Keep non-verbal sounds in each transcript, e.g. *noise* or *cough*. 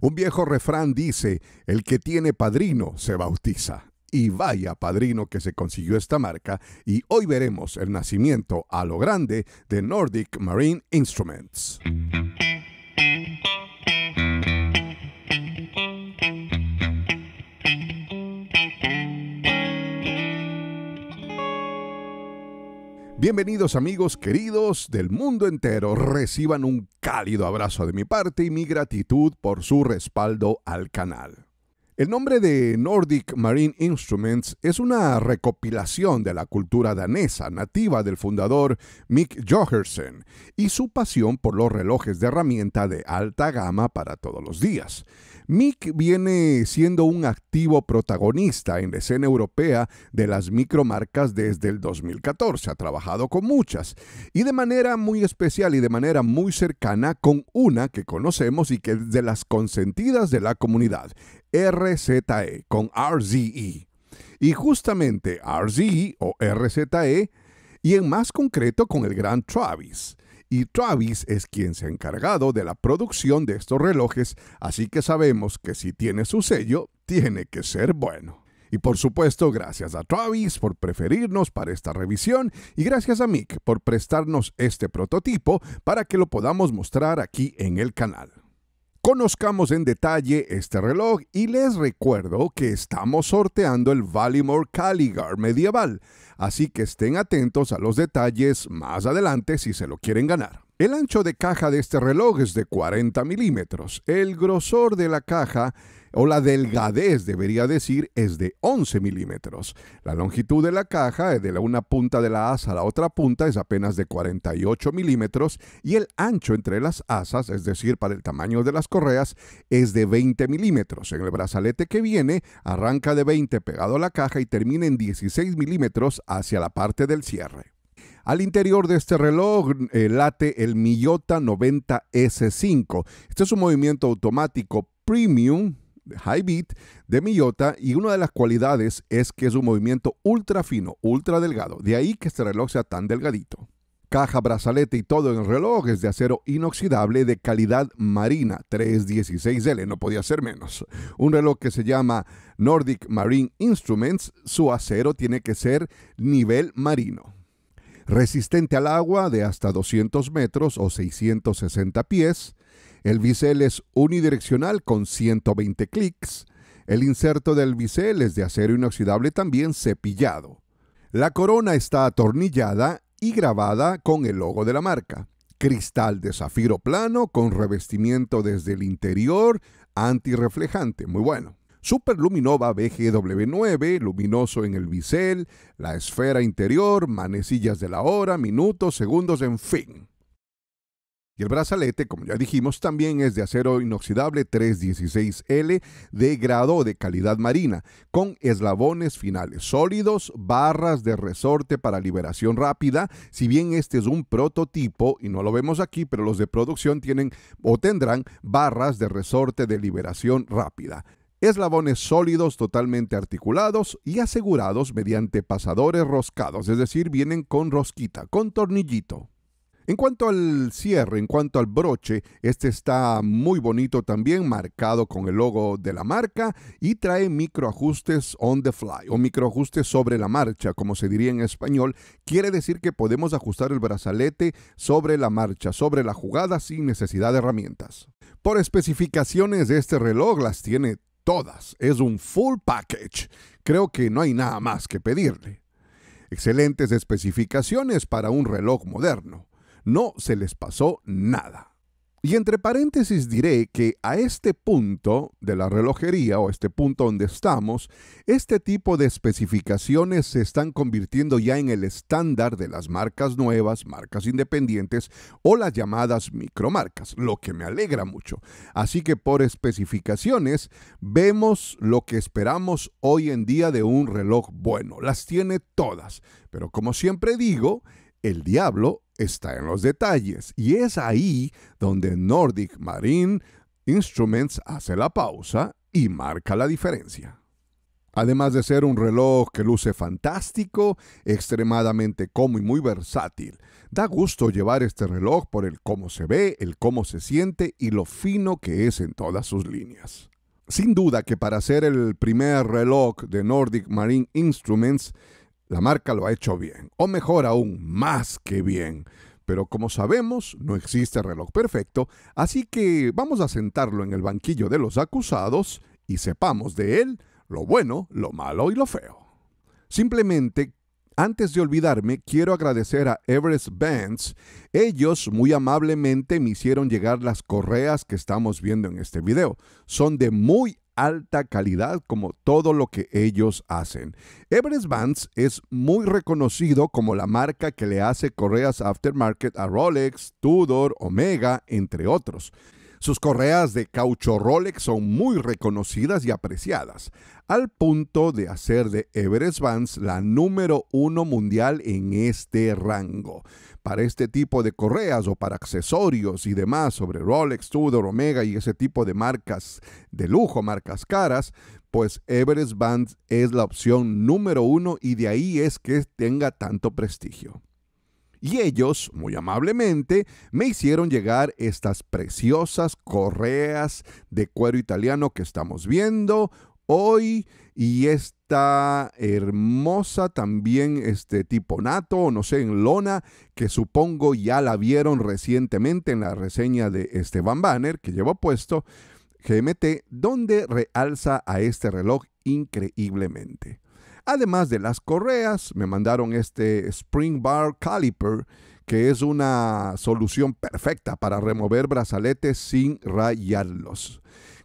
Un viejo refrán dice, el que tiene padrino se bautiza. Y vaya padrino que se consiguió esta marca, y hoy veremos el nacimiento a lo grande de Nordic Marine Instruments. Bienvenidos amigos queridos del mundo entero, reciban un cálido abrazo de mi parte y mi gratitud por su respaldo al canal. El nombre de Nordic Marine Instruments es una recopilación de la cultura danesa nativa del fundador Mick Johersen y su pasión por los relojes de herramienta de alta gama para todos los días. Mick viene siendo un activo protagonista en la escena europea de las micromarcas desde el 2014. Ha trabajado con muchas y de manera muy especial y de manera muy cercana con una que conocemos y que es de las consentidas de la comunidad, RZE, con RZE. Y justamente RZE o RZE, y en más concreto con el gran Travis y Travis es quien se ha encargado de la producción de estos relojes, así que sabemos que si tiene su sello, tiene que ser bueno. Y por supuesto, gracias a Travis por preferirnos para esta revisión y gracias a Mick por prestarnos este prototipo para que lo podamos mostrar aquí en el canal. Conozcamos en detalle este reloj y les recuerdo que estamos sorteando el Valimore Caligar medieval, así que estén atentos a los detalles más adelante si se lo quieren ganar. El ancho de caja de este reloj es de 40 milímetros. El grosor de la caja, o la delgadez debería decir, es de 11 milímetros. La longitud de la caja, eh, de la una punta de la asa a la otra punta, es apenas de 48 milímetros. Y el ancho entre las asas, es decir, para el tamaño de las correas, es de 20 milímetros. En el brazalete que viene, arranca de 20 pegado a la caja y termina en 16 milímetros hacia la parte del cierre. Al interior de este reloj eh, late el Miyota 90S5. Este es un movimiento automático premium high beat de Miyota y una de las cualidades es que es un movimiento ultra fino, ultra delgado, de ahí que este reloj sea tan delgadito. Caja, brazalete y todo en el reloj es de acero inoxidable de calidad marina 316L, no podía ser menos. Un reloj que se llama Nordic Marine Instruments, su acero tiene que ser nivel marino resistente al agua de hasta 200 metros o 660 pies, el bisel es unidireccional con 120 clics, el inserto del bisel es de acero inoxidable también cepillado. La corona está atornillada y grabada con el logo de la marca. Cristal de zafiro plano con revestimiento desde el interior antirreflejante, muy bueno. Super Superluminova BGW9, luminoso en el bisel, la esfera interior, manecillas de la hora, minutos, segundos, en fin. Y el brazalete, como ya dijimos, también es de acero inoxidable 316L de grado de calidad marina, con eslabones finales sólidos, barras de resorte para liberación rápida, si bien este es un prototipo y no lo vemos aquí, pero los de producción tienen o tendrán barras de resorte de liberación rápida eslabones sólidos totalmente articulados y asegurados mediante pasadores roscados, es decir, vienen con rosquita, con tornillito. En cuanto al cierre, en cuanto al broche, este está muy bonito también, marcado con el logo de la marca y trae microajustes on the fly o microajustes sobre la marcha, como se diría en español. Quiere decir que podemos ajustar el brazalete sobre la marcha, sobre la jugada sin necesidad de herramientas. Por especificaciones de este reloj las tiene todas. Es un full package. Creo que no hay nada más que pedirle. Excelentes especificaciones para un reloj moderno. No se les pasó nada. Y entre paréntesis diré que a este punto de la relojería o este punto donde estamos, este tipo de especificaciones se están convirtiendo ya en el estándar de las marcas nuevas, marcas independientes o las llamadas micromarcas, lo que me alegra mucho. Así que por especificaciones vemos lo que esperamos hoy en día de un reloj bueno. Las tiene todas, pero como siempre digo, el diablo está en los detalles y es ahí donde Nordic Marine Instruments hace la pausa y marca la diferencia. Además de ser un reloj que luce fantástico, extremadamente cómodo y muy versátil, da gusto llevar este reloj por el cómo se ve, el cómo se siente y lo fino que es en todas sus líneas. Sin duda que para ser el primer reloj de Nordic Marine Instruments la marca lo ha hecho bien, o mejor aún, más que bien. Pero como sabemos, no existe reloj perfecto, así que vamos a sentarlo en el banquillo de los acusados y sepamos de él lo bueno, lo malo y lo feo. Simplemente antes de olvidarme, quiero agradecer a Everest Bands. Ellos muy amablemente me hicieron llegar las correas que estamos viendo en este video. Son de muy alta calidad como todo lo que ellos hacen. Everest Vans es muy reconocido como la marca que le hace correas aftermarket a Rolex, Tudor, Omega, entre otros. Sus correas de caucho Rolex son muy reconocidas y apreciadas, al punto de hacer de Everest Bands la número uno mundial en este rango. Para este tipo de correas o para accesorios y demás sobre Rolex, Tudor, Omega y ese tipo de marcas de lujo, marcas caras, pues Everest Bands es la opción número uno y de ahí es que tenga tanto prestigio. Y ellos, muy amablemente, me hicieron llegar estas preciosas correas de cuero italiano que estamos viendo hoy y esta hermosa también este tipo nato, o no sé, en lona, que supongo ya la vieron recientemente en la reseña de Esteban Banner que llevo puesto, GMT, donde realza a este reloj increíblemente. Además de las correas, me mandaron este Spring Bar Caliper, que es una solución perfecta para remover brazaletes sin rayarlos.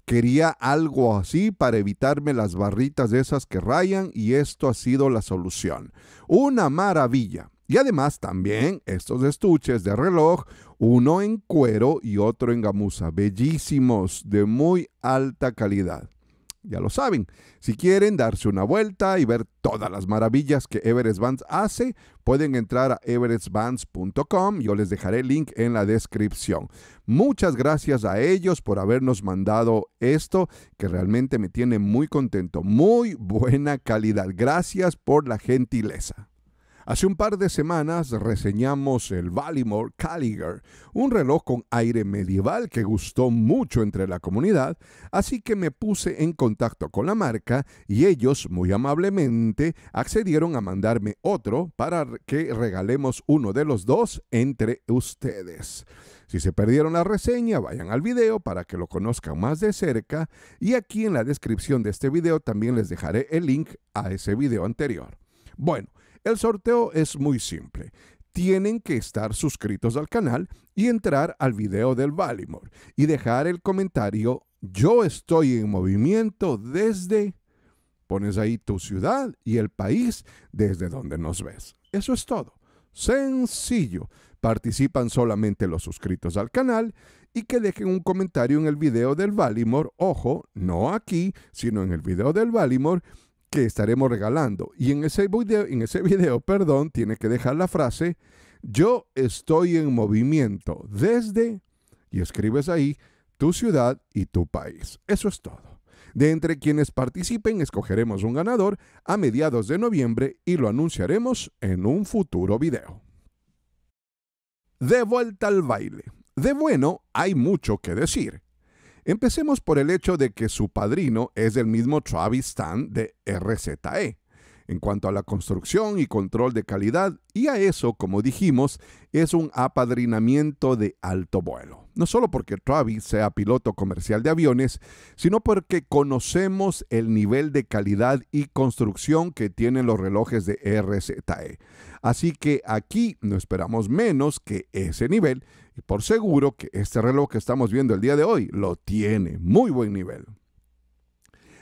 Quería algo así para evitarme las barritas de esas que rayan y esto ha sido la solución. Una maravilla. Y además también estos estuches de reloj, uno en cuero y otro en gamuza, bellísimos, de muy alta calidad. Ya lo saben, si quieren darse una vuelta y ver todas las maravillas que Everest Bands hace, pueden entrar a everestbands.com. Yo les dejaré el link en la descripción. Muchas gracias a ellos por habernos mandado esto, que realmente me tiene muy contento. Muy buena calidad. Gracias por la gentileza. Hace un par de semanas reseñamos el Ballymore caliger un reloj con aire medieval que gustó mucho entre la comunidad, así que me puse en contacto con la marca y ellos muy amablemente accedieron a mandarme otro para que regalemos uno de los dos entre ustedes. Si se perdieron la reseña, vayan al video para que lo conozcan más de cerca y aquí en la descripción de este video también les dejaré el link a ese video anterior. Bueno, el sorteo es muy simple. Tienen que estar suscritos al canal y entrar al video del Valimor y dejar el comentario yo estoy en movimiento desde... Pones ahí tu ciudad y el país desde donde nos ves. Eso es todo. Sencillo. Participan solamente los suscritos al canal y que dejen un comentario en el video del Valimor. Ojo, no aquí, sino en el video del Valimor que estaremos regalando. Y en ese video, en ese video, perdón, tiene que dejar la frase, yo estoy en movimiento desde, y escribes ahí, tu ciudad y tu país. Eso es todo. De entre quienes participen, escogeremos un ganador a mediados de noviembre y lo anunciaremos en un futuro video. De vuelta al baile. De bueno, hay mucho que decir. Empecemos por el hecho de que su padrino es el mismo Travis Stan de RZE en cuanto a la construcción y control de calidad y a eso, como dijimos, es un apadrinamiento de alto vuelo. No solo porque Travis sea piloto comercial de aviones, sino porque conocemos el nivel de calidad y construcción que tienen los relojes de RZE. Así que aquí no esperamos menos que ese nivel y por seguro que este reloj que estamos viendo el día de hoy lo tiene. Muy buen nivel.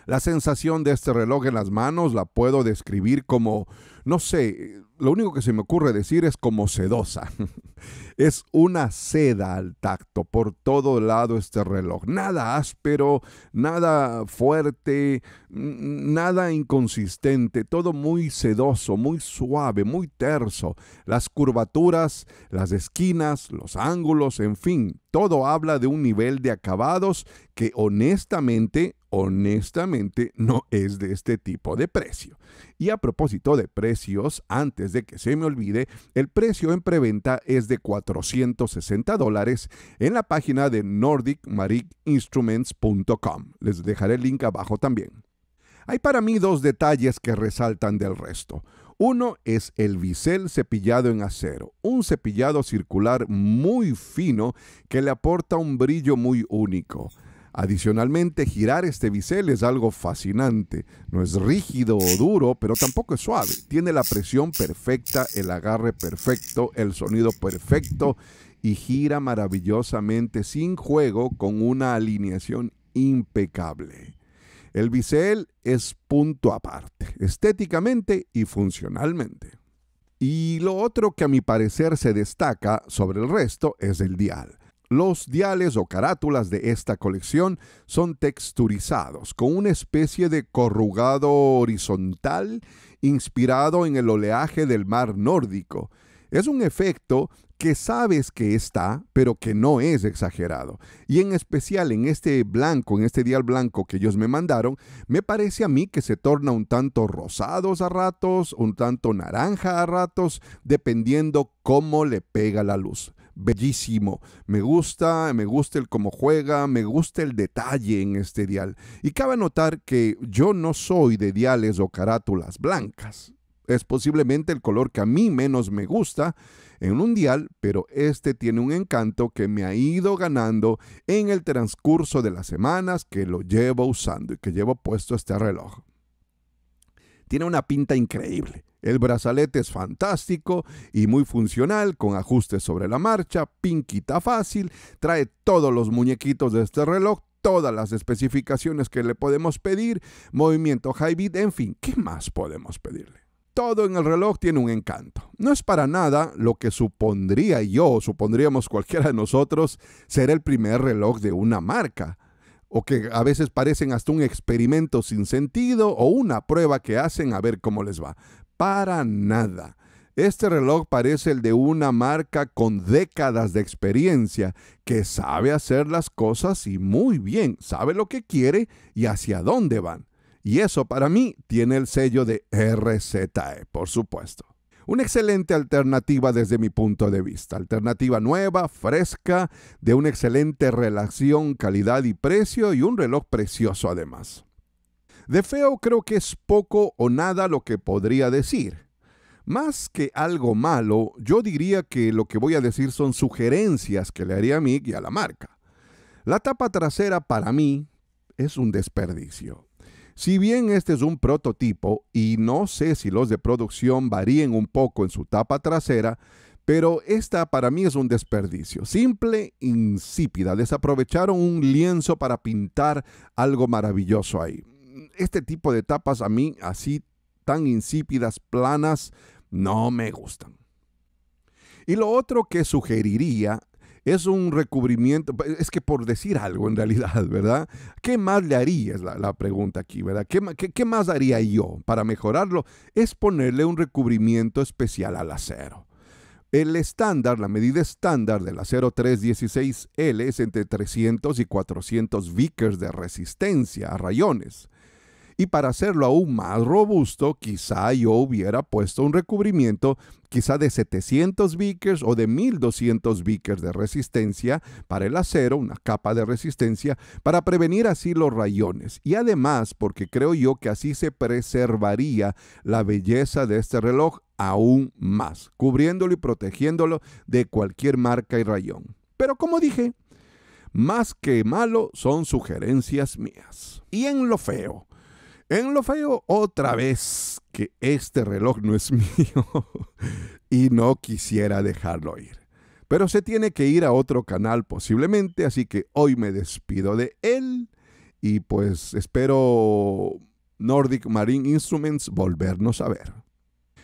La sensación de este reloj en las manos la puedo describir como no sé, lo único que se me ocurre decir es como sedosa. *laughs* es una seda al tacto, por todo lado este reloj. Nada áspero, nada fuerte, nada inconsistente, todo muy sedoso, muy suave, muy terso. Las curvaturas, las esquinas, los ángulos, en fin, todo habla de un nivel de acabados que honestamente, honestamente no es de este tipo de precio. Y a propósito de precio, antes de que se me olvide. El precio en preventa es de 460 dólares en la página de nordicmaricinstruments.com. Les dejaré el link abajo también. Hay para mí dos detalles que resaltan del resto. Uno es el bisel cepillado en acero, un cepillado circular muy fino que le aporta un brillo muy único. Adicionalmente, girar este bisel es algo fascinante. No es rígido o duro, pero tampoco es suave. Tiene la presión perfecta, el agarre perfecto, el sonido perfecto y gira maravillosamente sin juego con una alineación impecable. El bisel es punto aparte, estéticamente y funcionalmente. Y lo otro que a mi parecer se destaca sobre el resto es el dial. Los diales o carátulas de esta colección son texturizados con una especie de corrugado horizontal inspirado en el oleaje del mar nórdico. Es un efecto que sabes que está, pero que no es exagerado. Y en especial en este blanco, en este dial blanco que ellos me mandaron, me parece a mí que se torna un tanto rosados a ratos, un tanto naranja a ratos, dependiendo cómo le pega la luz bellísimo. Me gusta, me gusta el cómo juega, me gusta el detalle en este dial. Y cabe notar que yo no soy de diales o carátulas blancas. Es posiblemente el color que a mí menos me gusta en un dial, pero este tiene un encanto que me ha ido ganando en el transcurso de las semanas que lo llevo usando y que llevo puesto este reloj. Tiene una pinta increíble. El brazalete es fantástico y muy funcional, con ajustes sobre la marcha, pinquita fácil, trae todos los muñequitos de este reloj, todas las especificaciones que le podemos pedir, movimiento high beat, en fin, ¿qué más podemos pedirle? Todo en el reloj tiene un encanto. No es para nada lo que supondría yo o supondríamos cualquiera de nosotros ser el primer reloj de una marca o que a veces parecen hasta un experimento sin sentido o una prueba que hacen a ver cómo les va para nada. Este reloj parece el de una marca con décadas de experiencia que sabe hacer las cosas y muy bien, sabe lo que quiere y hacia dónde van. Y eso para mí tiene el sello de RZE, por supuesto. Una excelente alternativa desde mi punto de vista. Alternativa nueva, fresca, de una excelente relación calidad y precio y un reloj precioso además. De feo creo que es poco o nada lo que podría decir. Más que algo malo, yo diría que lo que voy a decir son sugerencias que le haría a mí y a la marca. La tapa trasera para mí es un desperdicio. Si bien este es un prototipo y no sé si los de producción varíen un poco en su tapa trasera, pero esta para mí es un desperdicio. Simple, insípida. Desaprovecharon un lienzo para pintar algo maravilloso ahí este tipo de tapas a mí, así tan insípidas, planas, no me gustan. Y lo otro que sugeriría es un recubrimiento, pues, es que por decir algo en realidad, ¿verdad? ¿Qué más le haría? Es la, pregunta aquí, ¿verdad? ¿Qué, qué, más haría yo para mejorarlo? Es ponerle un recubrimiento especial al acero. El estándar, la medida estándar del acero 316L es entre 300 y 400 vickers de resistencia a rayones y para hacerlo aún más robusto, quizá yo hubiera puesto un recubrimiento quizá de 700 Vickers o de 1200 Vickers de resistencia para el acero, una capa de resistencia, para prevenir así los rayones. Y además, porque creo yo que así se preservaría la belleza de este reloj aún más, cubriéndolo y protegiéndolo de cualquier marca y rayón. Pero como dije, más que malo son sugerencias mías. Y en lo feo, en lo feo, otra vez que este reloj no es *laughs* mío y no quisiera dejarlo ir. Pero se tiene que ir a otro canal posiblemente, así que hoy me despido de él y pues espero Nordic Marine Instruments volvernos a ver.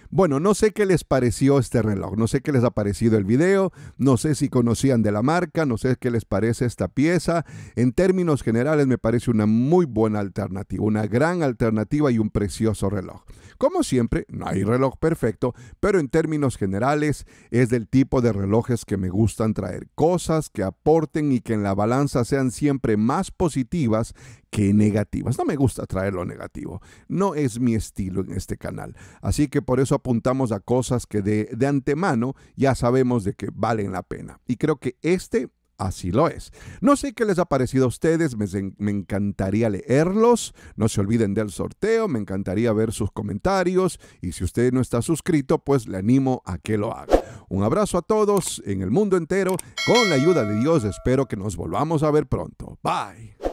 Bueno, no sé qué les pareció este reloj, no sé qué les ha parecido el video, no sé si conocían de la marca, no sé qué les parece esta pieza. En términos generales me parece una muy buena alternativa, una gran alternativa y un precioso reloj. Como siempre, no hay reloj perfecto, pero en términos generales es del tipo de relojes que me gustan traer, cosas que aporten y que en la balanza sean siempre más positivas que negativas. No me gusta traer lo negativo, no es mi estilo en este canal. Así que por eso apuntamos a cosas que de, antemano ya sabemos de que valen la pena. Y creo que este Así lo es. No sé qué les ha parecido a ustedes, me, me, encantaría leerlos, no se olviden del sorteo, me encantaría ver sus comentarios y si usted no está suscrito, pues le animo a que lo haga. Un abrazo a todos en el mundo entero, con la ayuda de Dios espero que nos volvamos a ver pronto. Bye.